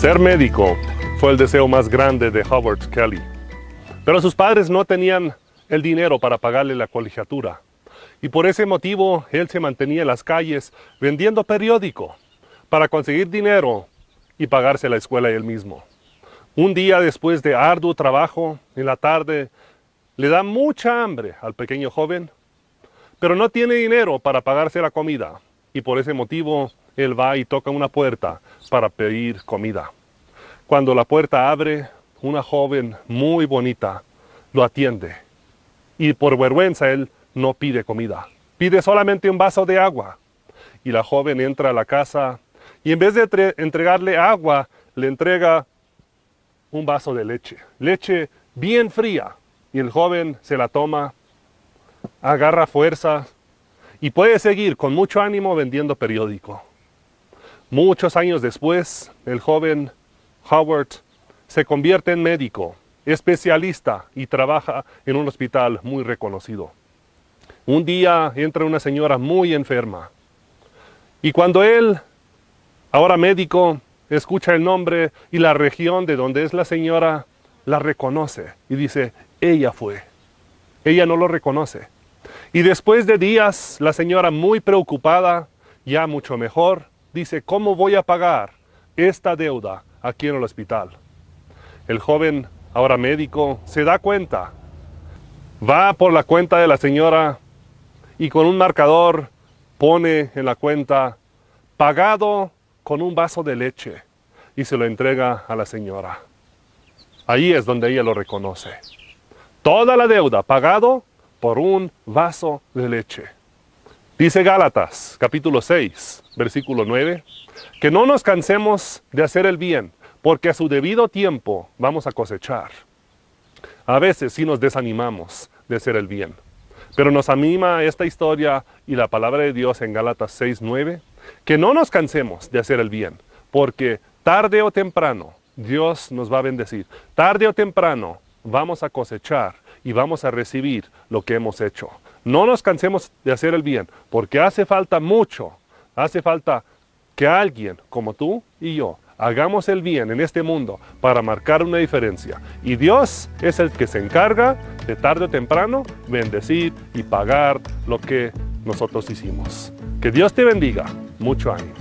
Ser médico fue el deseo más grande de Howard Kelly, pero sus padres no tenían el dinero para pagarle la colegiatura y por ese motivo él se mantenía en las calles vendiendo periódico para conseguir dinero y pagarse la escuela él mismo. Un día después de arduo trabajo, en la tarde, le da mucha hambre al pequeño joven, pero no tiene dinero para pagarse la comida y por ese motivo él va y toca una puerta para pedir comida. Cuando la puerta abre, una joven muy bonita lo atiende. Y por vergüenza él no pide comida. Pide solamente un vaso de agua. Y la joven entra a la casa y en vez de entregarle agua, le entrega un vaso de leche. Leche bien fría. Y el joven se la toma, agarra fuerza y puede seguir con mucho ánimo vendiendo periódico. Muchos años después, el joven Howard se convierte en médico, especialista y trabaja en un hospital muy reconocido. Un día entra una señora muy enferma y cuando él, ahora médico, escucha el nombre y la región de donde es la señora, la reconoce y dice, ella fue. Ella no lo reconoce. Y después de días, la señora muy preocupada, ya mucho mejor, dice, ¿cómo voy a pagar esta deuda aquí en el hospital. El joven, ahora médico, se da cuenta. Va por la cuenta de la señora y con un marcador pone en la cuenta pagado con un vaso de leche y se lo entrega a la señora. Ahí es donde ella lo reconoce. Toda la deuda pagado por un vaso de leche. Dice Gálatas capítulo 6, versículo 9, que no nos cansemos de hacer el bien, porque a su debido tiempo vamos a cosechar. A veces sí nos desanimamos de hacer el bien, pero nos anima esta historia y la palabra de Dios en Gálatas 6, 9, que no nos cansemos de hacer el bien, porque tarde o temprano Dios nos va a bendecir. Tarde o temprano vamos a cosechar y vamos a recibir lo que hemos hecho. No nos cansemos de hacer el bien, porque hace falta mucho. Hace falta que alguien como tú y yo hagamos el bien en este mundo para marcar una diferencia. Y Dios es el que se encarga de tarde o temprano bendecir y pagar lo que nosotros hicimos. Que Dios te bendiga. Mucho ánimo.